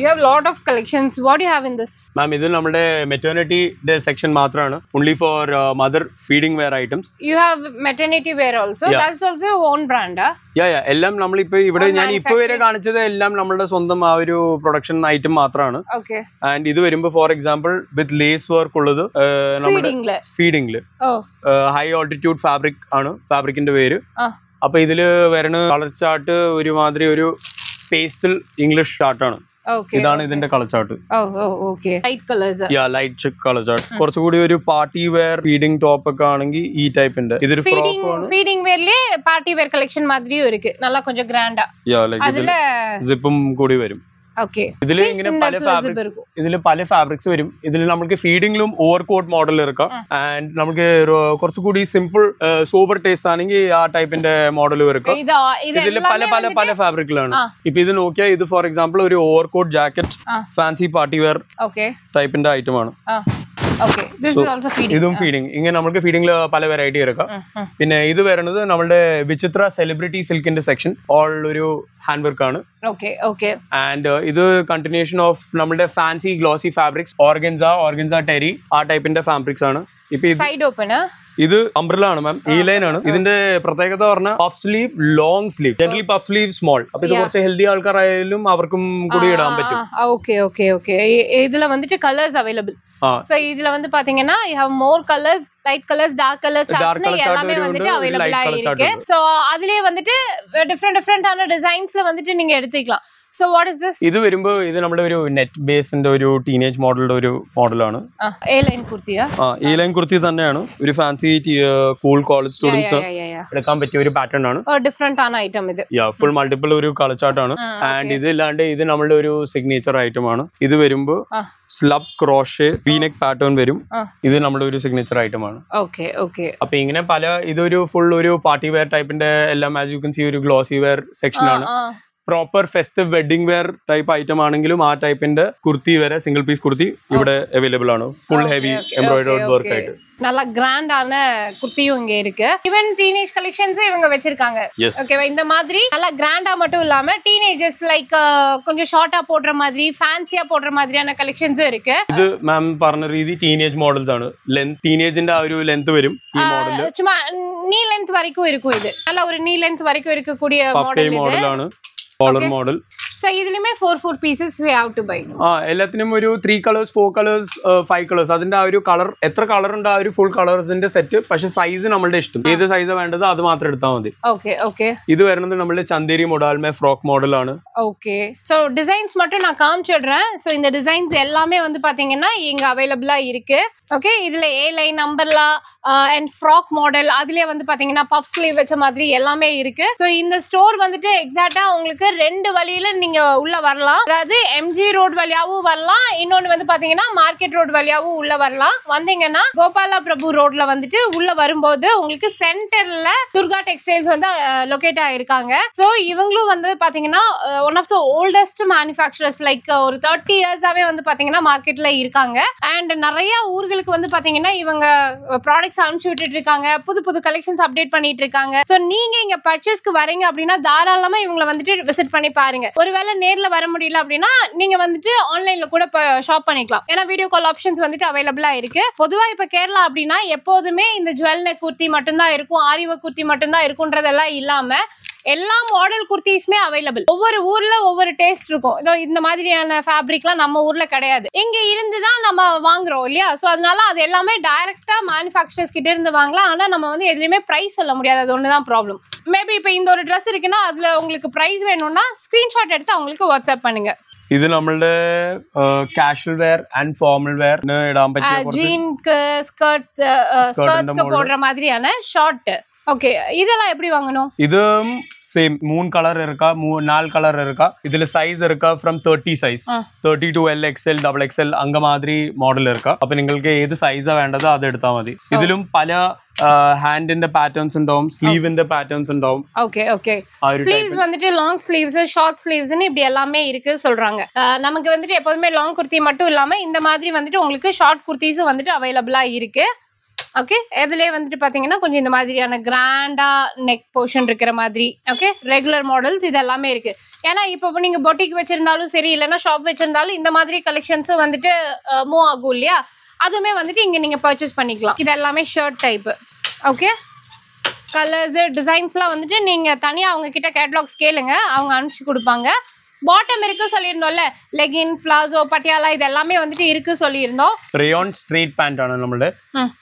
you have lot of collections what you have in this
ma'am ഇത് നമ്മുടെ മെറ്റേണിറ്റിയുടെ സെക്ഷൻ മാത്രമാണ് only for mother feeding wear items
you have maternity wear also that's also own brand
yeah yeah എല്ലാം നമ്മൾ ഇപ്പൊ ഇവിടെ ഞാൻ ഇപ്പൊ വരെ കാണിച്ചത് എല്ലാം നമ്മുടെ സ്വന്തം ആ ഒരു പ്രൊഡക്ഷൻ ഐറ്റം മാത്രമാണ് ആൻഡ് ഇത് വരുമ്പോൾ for example with lace work ഉള്ളത് uh, നമ്മുടെ ബ്ലീഡിംഗില് ഹൈ ഓൾട്ടിറ്റ്യൂഡ് ഫാബ്രിക് ആണ് ഫാബ്രിക്കിന്റെ പേര് അപ്പൊ ഇതില് വരണ കളർ ചാർട്ട് ഒരുമാതിരി ഒരു പേസ്റ്റൽ ഇംഗ്ലീഷ് ചാർട്ടാണ് ഇതാണ് ഇതിന്റെ കളച്ചാട്ട് ലൈറ്റ് കളർ കുറച്ചുകൂടി ഒരു പാർട്ടി വെയർ ഫീഡിംഗ് ടോപ്പ് ഒക്കെ ആണെങ്കിൽ ഈ ടൈപ്പിന്റെ ഇതൊരു
ഫീഡിംഗ് വെയർലേ പാർട്ടി വെയർ കളക്ഷൻ മാതിരി നല്ല ഗ്രാൻഡാ
അതില് സിപ്പും കൂടി വരും
ഇതില് ഇങ്ങനെ പല ഫാബ്രിക്സ്
ഇതിൽ പല ഫാബ്രിക്സ് വരും ഇതിൽ നമുക്ക് ഫീഡിംഗിലും ഓവർ കോട്ട് മോഡൽ ഇറക്കാം ആൻഡ് നമുക്ക് കുറച്ചുകൂടി സിമ്പിൾ സൂപ്പർ ടേസ്റ്റ് ആണെങ്കിൽ ആ ടൈപ്പിന്റെ മോഡൽ ഇറക്കാം
ഇതിൽ പല പല പല
ഫാബ്രിക്കിലാണ് ഇപ്പൊ ഇത് നോക്കിയാൽ ഇത് ഫോർ എക്സാമ്പിൾ ഒരു over coat jacket fancy party wear ടൈപ്പിന്റെ ഐറ്റം ആണ് ഇതും ഫീഡിങ് ഇങ്ങനെ നമ്മൾക്ക് ഫീഡിംഗിൽ പല വെറൈറ്റി എടുക്കാം പിന്നെ ഇത് വരുന്നത് നമ്മളുടെ വിചിത്ര സെലിബ്രിറ്റി സിൽക്കിന്റെ സെക്ഷൻ ഓൾ ഒരു ഹാൻഡ് വർക്ക് ആണ് ആൻഡ് uh, ഇത് കണ്ടിന്യൂഷൻ ഓഫ് നമ്മുടെ fancy glossy fabrics organza organza terry ആ ടൈപ്പിന്റെ ഫാബ്രിക്സ് ആണ് ഇപ്പൊ സൈഡ് ഓപ്പൺ ഇത് അംബ്രല ആണ് മാം ഈ ലൈൻ ആണ് ഇതിന്റെ പ്രത്യേകത പറഞ്ഞാൽ puff sleeve long sleeve generally puff sleeve small അപ്പൊ ഇത് കുറച്ച് ഹെൽത്തി ആൾക്കാരായാലും അവർക്കും കൂടി ഇടാൻ പറ്റും
ഓക്കെ ഓക്കെ ഓക്കെ ഇതില് വന്നിട്ട് കളേഴ്സ് അവൈലബിൾ സോ ഇതില് വന്ന് പാത്തീങ്കന്നാ more colours light colours dark colours എല്ലാമേ വന്നിട്ട് അവൈലബിൾ ആയിരിക്കും സോ അതിലേ വന്നിട്ട് ഡിഫറെന്റ് ഡിഫറെന്റ് ആണ് ഡിസൈൻസ് വന്നിട്ട് നിങ്ങൾ എടുത്തേക്കാം സോ വാട്ട് ഇസ് ദിസ് ഇത്
വരുമ്പോ ഇത് നമ്മുടെ ഒരു നെറ്റ് ബേസിന്റെ ഒരു ടീനേജ് മോഡലിന്റെ ഒരു മോഡലാണ്
എ ലൈൻ കുർത്തി ആ
എ ലൈൻ കുർത്തി തന്നെയാണ് ഒരു ഫാൻസി കൂൾ കോളേജ് സ്റ്റുഡൻസ് എടുക്കാൻ പറ്റിയ ഒരു പാറ്റേൺ ആണ്
ഡിഫറെന്റ് oh, ആണ് ഐറ്റം ഇത് യാ ഫുൾ
മൾട്ടിപ്പിൾ ഒരു കളർ ചാർട്ട് ആണ് ആൻഡ് ഇത് ഇല്ലാണ്ട് ഇത് നമ്മുടെ ഒരു സിഗ്നേച്ചർ ഐറ്റം ആണ് ഇത് വരുമ്പോ സ്ലബ് ക്രോഷെ വീനെക് പാറ്റേൺ വരും ഇത് നമ്മുടെ ഒരു സിഗ്നേച്ചർ ഐറ്റം ആണ്
ഓക്കെ ഓക്കെ
അപ്പൊ ഇങ്ങനെ പല ഇതൊരു ഫുൾ ഒരു പാർട്ടി വെയർ ടൈപ്പിന്റെ എല്ലാം ആസ് യു കൻ സി ഒരു ഗ്ലോസി വെയർ സെക്ഷൻ ആണ് proper festive wedding wear type item ആണെങ്കിലും ആ ടൈപ്പിന്റെ കുർത്തി വരെ സിംഗിൾ പീസ് കുർത്തി ഇവിടെ അവൈലബിൾ ആണ് ഫുൾ ഹെവി എംബ്രോയിഡറി വർക്ക് ആയിട്ട് നല്ല
நல்ல கிராண்டான குர்த்தியும் இங்க இருக்கு ஈவன் டீனேஜ் கலெக்ஷன்ஸ் இவங்க வச்சிருக்காங்க ஓகேவா இந்த மாதிரி நல்லா கிராண்டா மட்டும் இல்லாம டீனேஜர்ஸ் லைக் கொஞ்சம் ஷார்ட்டா போடுற மாதிரி ഫാൻസിയാ പോടുന്ന മാതിരിയാണ് കളക്ഷൻസ് ഇരിക്ക് ഇത്
മാം പറഞ്ഞ രീതി ടീനേജ് മോഡൽസ് ആണ് ലെങ്ത് ടീനേജിന്റെ ആ ഒരു ലെങ്ത് വരും ഈ മോഡൽ
ചുമ്മാ നീ ലെങ്ത് വരയ്ക്കും ഇരിക്കും ഇത് നല്ല ഒരു നീ ലെങ്ത് ലെന്ത് വരയ്ക്കും മോഡൽ
ആണ് കോളർ മോഡൽ
ஸோ ഇതിലുമേ four four pieces we have to buy
ആ എല്ലാത്തിനും ഒരു three colours four colours five colours അതിന്റെ ആ ഒരു കളർ എത്ര കളർ ഉണ്ട് ആ ഒരു ഫുൾ കളേഴ്സിന്റെ സെറ്റ് പക്ഷെ സൈസ് നമ്മളുടെ ഇഷ്ടം ഏത് സൈസ് വേണ്ടത് അത് മാത്രം എടുത്താൽ മതി ഓക്കെ ഓക്കെ ഇത് വരുന്നത് നമ്മുടെ ചന്ദേരി മൊഡാൽമേ ഫ്രോക്ക് മോഡൽ ആണ്
ஓகே ஸோ டிசைன்ஸ் மட்டும் நான் காமிச்சிடுறேன் ஸோ இந்த டிசைன்ஸ் எல்லாமே வந்து பார்த்தீங்கன்னா இங்கே அவைலபிளாக இருக்குது ஓகே இதில் ஏ லைன் நம்பர்லா அண்ட் ஃப்ராக் மாடல் அதுலேயே வந்து பார்த்தீங்கன்னா பஃப் ஸ்லீவ் வச்ச மாதிரி எல்லாமே இருக்குது ஸோ இந்த ஸ்டோர் வந்துட்டு எக்ஸாக்டாக உங்களுக்கு ரெண்டு வழியில் நீங்கள் நீங்க உள்ள வரலாம் அதாவது எம்ஜி ரோடு வழியாவும் வரலாம் இன்னொன்னு வந்து பாத்தீங்கன்னா மார்க்கெட் ரோடு வழியாவும் உள்ள வரலாம் வந்தீங்கன்னா கோபாலா பிரபு ரோட்ல வந்துட்டு உள்ள வரும்போது உங்களுக்கு சென்டர்ல துர்கா டெக்ஸ்டைல்ஸ் வந்து லொகேட் ஆயிருக்காங்க ஸோ இவங்களும் வந்து பாத்தீங்கன்னா one of the oldest manufacturers like ஒரு தேர்ட்டி இயர்ஸாவே வந்து பாத்தீங்கன்னா மார்க்கெட்ல இருக்காங்க அண்ட் நிறைய ஊர்களுக்கு வந்து பாத்தீங்கன்னா இவங்க ப்ராடக்ட்ஸ் அனுப்பிச்சு விட்டுட்டு இருக்காங்க புது புது கலெக்ஷன்ஸ் அப்டேட் பண்ணிட்டு இருக்காங்க ஸோ நீங்க இங்க பர்ச்சேஸ்க்கு வரீங்க அப்படின்னா தாராளமா இவங்களை வந்துட்டு விசிட் பண்ணி பாருங்க ஒருவேளை உங்களால நேர்ல வர முடியல அப்படின்னா நீங்க வந்துட்டு ஆன்லைன்ல கூட ஷாப் பண்ணிக்கலாம் ஏன்னா வீடியோ கால் ஆப்ஷன்ஸ் வந்துட்டு அவைலபிளா இருக்கு பொதுவா இப்ப கேரளா அப்படின்னா எப்போதுமே இந்த ஜுவல் நெக் குர்த்தி மட்டும்தான் இருக்கும் ஆரிவ குர்த்தி மட்டும்தான் இருக்குன்றதெல்லாம் இல்லாம எல்லா மாடல் குர்த்திஸுமே அவைலபிள் ஒவ்வொரு ஊர்ல ஒவ்வொரு டேஸ்ட் இருக்கும் இதோ இந்த மாதிரியான ஃபேப்ரிக்லாம் நம்ம ஊர்ல கிடையாது இங்க இருந்து தான் நம்ம வாங்குறோம் இல்லையா ஸோ அதனால அது எல்லாமே டைரக்டா மேனுஃபேக்சரர்ஸ் கிட்ட இருந்து வாங்கலாம் ஆனா நம்ம வந்து எதுலயுமே ப்ரைஸ் சொல்ல முடியாது அது ஒன்று தான் ப்ராப்ளம் மேபி இப்போ இந்த ஒரு ட்ரெஸ் இருக்குன்னா அதுல உங்களுக்கு ப்ரைஸ் வேணும்னா ஸ்கிரீன்ஷாட் எடுத்து அவங்களுக்கு வாட்ஸ்அப் பண்ணுங்க
இது നമ്മളുടെ casual wear and formal wear ഇടാൻ പറ്റിയ ജീൻ
ஸ்கர்ட் സ്കേർട്ട്സ് போடுற மாதிரியான ഷോർട്ട് ஓகே இதெல்லாம் எப்படி வாங்கணும்
இதுவும் சேம் மூணு கலர் இருக்கா மூணு நாலு கலர் இருக்கா இதுல சைஸ் இருக்கா from thirty size thirty two L XL double XL அங்க மாதிரி மாடல் இருக்கா അപ്പൊ നിങ്ങൾക്ക് ഏത് സൈസാ വേണ്ടത് അത് എടുത്താൽ മതി ഇതിലും പല ஹேண்டின் பேட்டர்ன்ஸ் ഉണ്ടാവും സ്ലീവിന്റെ പാറ്റേൺസ് ഉണ്ടാവും
ஓகே ஓகே ஸ்லீவ்ஸ் வந்துட்டு லாங் ஸ்லீவ்ஸ் ஷார்ட் ஸ்லீவ்ஸ்னு இப்படி எல்லாமே இருக்கு சொல்றாங்க நமக்கு வந்துட்டு எப்போதுமே லாங் குர்த்தி மட்டும் இல்லாம இந்த மாதிரி வந்துட்டு உங்களுக்கு ஷார்ட் குர்த்திஸும் வந்துட்டு அவைலபிளா இருக்கு ஓகே இதுலேயே வந்துட்டு பார்த்தீங்கன்னா கொஞ்சம் இந்த மாதிரியான கிராண்டா நெக் போர்ஷன் இருக்கிற மாதிரி ஓகே ரெகுலர் மாடல்ஸ் இது எல்லாமே இருக்குது ஏன்னா இப்போ நீங்கள் பொட்டிக் வச்சுருந்தாலும் சரி இல்லைன்னா ஷாப் வச்சுருந்தாலும் இந்த மாதிரி கலெக்ஷன்ஸும் வந்துட்டு மூவ் ஆகும் இல்லையா அதுவுமே வந்துட்டு இங்கே நீங்கள் பர்ச்சேஸ் பண்ணிக்கலாம் இது எல்லாமே ஷர்ட் டைப்பு ஓகே கலர்ஸு டிசைன்ஸ்லாம் வந்துட்டு நீங்கள் தனியாக அவங்கக்கிட்ட கேட்லாக்ஸ் கேளுங்க அவங்க அனுப்பிச்சி கொடுப்பாங்க பாட்டம் இருக்கு சொல்லியிருந்தோம்ல லெகின் பிளாசோ பட்டியாலா இது எல்லாமே வந்துட்டு இருக்கு சொல்லியிருந்தோம்
റിയോൺ സ്ട്രീറ്റ് പാന്റ് ആണ് നമ്മുടെ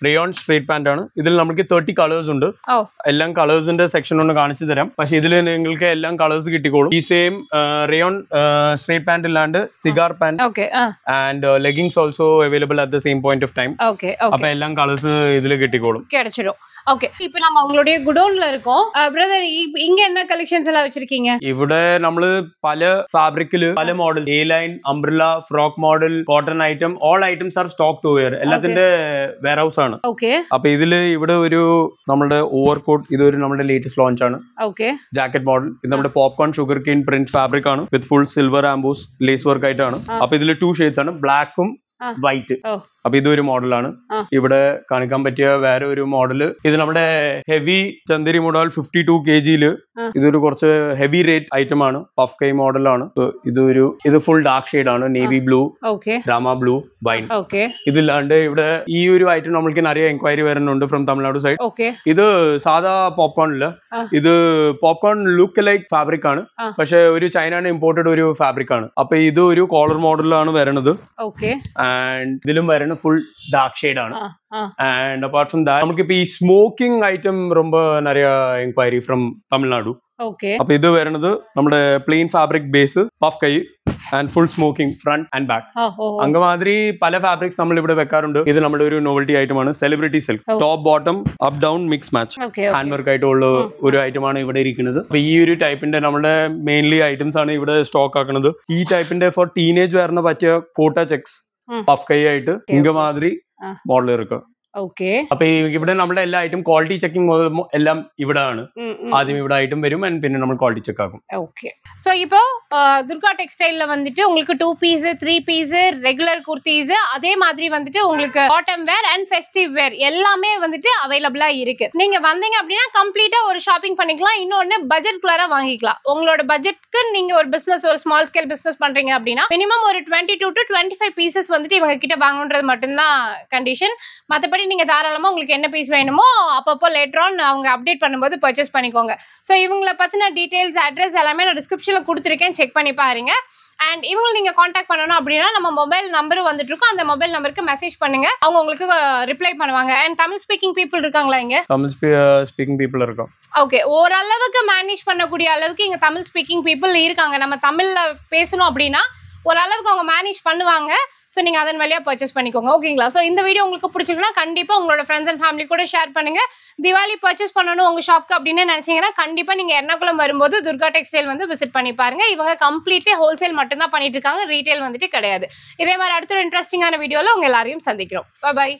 റിയോൺ സ്ട്രീറ്റ് പാന്റ് ആണ് ഇതിൽ നമുക്ക് തേർട്ടി കളേഴ്സ് ഉണ്ട് എല്ലാം കളേഴ്സിന്റെ സെക്ഷൻ ഒന്ന് കാണിച്ചു തരാം പക്ഷെ ഇതിൽ നിങ്ങൾക്ക് എല്ലാം കളേഴ്സ് കിട്ടിക്കോളും ഈ സെയിം റിയോൺ സ്ട്രീറ്റ് പാന്റ് ഇല്ലാണ്ട് cigar pant and leggings also available at the same point of time അപ്പൊ എല്ലാം കളേഴ്സ് ഇതിൽ കിട്ടിക്കോളും
കിടച്ചിടും இப்போ நம்ம குடோன்ல இருக்கோம் பிரதர் இங்க என்ன கலெக்ஷன்ஸ்
ഇവിടെ നമ്മള് പല ഫാബ്രിക്കില് പല model A line umbrella frock model cotton item all items are stock to wear എല്ലാത്തിന്റെ വെയർ ഹൗസ് ആണ് ഓക്കെ അപ്പൊ ഇതില് ഇവിടെ ഒരു നമ്മുടെ ഓവർ കോട്ട് ഇതൊരു നമ്മുടെ ലേറ്റസ്റ്റ് ലോഞ്ച് ആണ് ഓക്കെ ജാക്കറ്റ് മോഡൽ ഇത് നമ്മുടെ popcorn sugar cane print fabric ആണ് വിത്ത് ഫുൾ സിൽവർ ആംബൂസ് ലേസ് വർക്ക് ആയിട്ടാണ് അപ്പൊ ഇതിൽ ടു ഷേഡ്സ് ആണ് ബ്ലാക്കും വൈറ്റ് അപ്പൊ ഇതൊരു മോഡലാണ് ഇവിടെ കാണിക്കാൻ പറ്റിയ വേറെ ഒരു മോഡല് ഇത് നമ്മുടെ heavy Chanderi model fifty two K ജിയില് ഇതൊരു കുറച്ച് ഹെവി റേറ്റ് ഐറ്റം ആണ് പഫ് കൈ മോഡലാണ് ഇതൊരു ഇത് ഫുൾ ഡാർക്ക് ഷെയ്ഡ് ആണ് നേവി ബ്ലൂ ഡ്രാമ ബ്ലൂ വൈൻ ഇതില്ലാണ്ട് ഇവിടെ ഈ ഒരു ഐറ്റം നമ്മൾക്ക് നിറയെ എൻക്വയറി വരുന്നുണ്ട് ഫ്രം തമിഴ്നാട് സൈഡ് ഇത് സാധാ പോപ്കോണില് ഇത് പോപ്കോൺ ലുക്ക് ലൈക്ക് ഫാബ്രിക് ആണ് പക്ഷെ ഒരു ചൈന ഇമ്പോർട്ടഡ് ഒരു ഫാബ്രിക് ആണ് അപ്പൊ ഇത് ഒരു കോളർ മോഡലാണ് വരുന്നത് ആൻഡ് ഇതിലും വരുന്ന ഫുൾ ഡാർക്ക് ഷെയ്ഡ് ആണ് அண்ட் அபார்ட் ஃப்ரம் தட் நமக்கு ഈ സ്മോക്കിംഗ് ഐറ്റം ரொம்ப നിറയ എൻക്വയറി ഫ്രം தமிழ்நாடு ഓക്കെ അപ്പൊ ഇത് വരണത് നമ്മുടെ പ്ലെയിൻ ഫാബ്രിക് ബേസ് പഫ് കൈ and full smocking front and back അങ്ങമാതിരി പല ഫാബ്രിക്സ് നമ്മൾ ഇവിടെ വെക്കാറുണ്ട് ഇത് നമ്മുടെ ഒരു നോവൽറ്റി ഐറ്റമാണ് celebrity self top bottom up down mix match hand work ആയിട്ടുള്ള ഒരു ഐറ്റമാണ് ഇവിടെ ഇരിക്കുന്നത് അപ്പൊ ഈ ഒരു ടൈപ്പിന്റെ നമ്മുടെ മെയിൻലി ഐറ്റംസ് ആണ് ഇവിടെ സ്റ്റോക്ക് ആക്കുന്നത് ഈ ടൈപ്പിന്റെ ഫോർ ടീനേജ് വരുന്ന പറ്റിയ കോട്ട ചെക്സ് പഫ് കൈ ആയിട്ട് ഇങ്ങമാതിരി மோடல் இருக்கும்
ഓക്കെ അപ്പൊ
ഇവിടെ നമ്മുടെ എല്ലാ ഐറ്റം ക്വാളിറ്റി ചെക്കിംഗ് മുതൽ എല്ലാം ഇവിടെ ആണ് ആദ്യം ഇവിടെ ഐറ്റം വരും പിന്നെ നമ്മൾ ക്വാളിറ്റി ചെക്ക് ആക്കും ஓகே
ஸோ இப்போ துர்கா டெக்ஸ்டைல்ல வந்துட்டு உங்களுக்கு two piece three piece regular kurtis அதே மாதிரி வந்துட்டு உங்களுக்கு ஆட்டம் வேர் அண்ட் ஃபெஸ்டிவ் வேர் எல்லாமே வந்துட்டு அவைலபிளா இருக்கு நீங்க வந்தீங்க அப்படின்னா கம்ப்ளீட்டா ஒரு ஷாப்பிங் பண்ணிக்கலாம் இன்னொன்னு பட்ஜெட் குள்ளார வாங்கிக்கலாம் உங்களோட பட்ஜெட்க்கு நீங்க ஒரு பிசினஸ் ஒரு ஸ்மால் ஸ்கேல் பிசினஸ் பண்றீங்க அப்படின்னா மினிமம் ஒரு twenty two to twenty five pieces வந்துட்டு இவங்க கிட்ட வாங்கணுன்றது மட்டும்தான் கண்டிஷன் மற்றபடி மற்றபடி நீங்கள் தாராளமாக உங்களுக்கு என்ன பீஸ் வேணுமோ அப்பப்போ லேட்டர் ஆன் அவங்க அப்டேட் பண்ணும்போது பர்ச்சேஸ் பண்ணிக்கோங்க ஸோ இவங்களை பற்றின டீட்டெயில்ஸ் அட்ரஸ் எல்லாமே நான் டிஸ்கிரிப்ஷனில் கொடுத்துருக்கேன் செக் பண்ணி பாருங்க அண்ட் இவங்களை நீங்கள் காண்டாக்ட் பண்ணணும் அப்படின்னா நம்ம மொபைல் நம்பர் வந்துட்டு இருக்கும் அந்த மொபைல் நம்பருக்கு மெசேஜ் பண்ணுங்க அவங்க உங்களுக்கு ரிப்ளை பண்ணுவாங்க அண்ட் தமிழ் ஸ்பீக்கிங் பீப்புள் இருக்காங்களா இங்கே
தமிழ் ஸ்பீக்கிங் பீப்புள் இருக்கும்
ஓகே ஓரளவுக்கு மேனேஜ் பண்ணக்கூடிய அளவுக்கு இங்கே தமிழ் ஸ்பீக்கிங் பீப்புள் இருக்காங்க நம்ம தமிழில் பேசணும் அப்படின்னா ஓரளவுக்கு அவங்க மேனேஜ் பண்ணுவாங்க ஸோ நீங்கள் அதன் வழியாக பர்ச்சேஸ் பண்ணிக்கோங்க ஓகேங்களா ஸோ இந்த வீடியோ உங்களுக்கு பிடிச்சிருக்குன்னா கண்டிப்பாக உங்களோட ஃப்ரெண்ட்ஸ் அண்ட் ஃபேமிலி கூட ஷேர் பண்ணுங்கள் திவாலி பர்ச்சேஸ் பண்ணணும் உங்கள் ஷாப்க்கு அப்படின்னு நினச்சிங்கன்னா கண்டிப்பாக நீங்கள் எர்ணாகுளம் வரும்போது துர்கா டெக்ஸ்டைல் வந்து விசிட் பண்ணி பாருங்க இவங்க கம்ப்ளீட்லி ஹோல்சேல் மட்டும்தான் பண்ணிட்டு இருக்காங்க ரீட்டைல் வந்துட்டு கிடையாது இதே மாதிரி அடுத்த ஒரு இன்ட்ரெஸ்டிங்கான வீடியோவில் உங்கள் எல்லாரையும் சந்திக்கிறோம் பாய்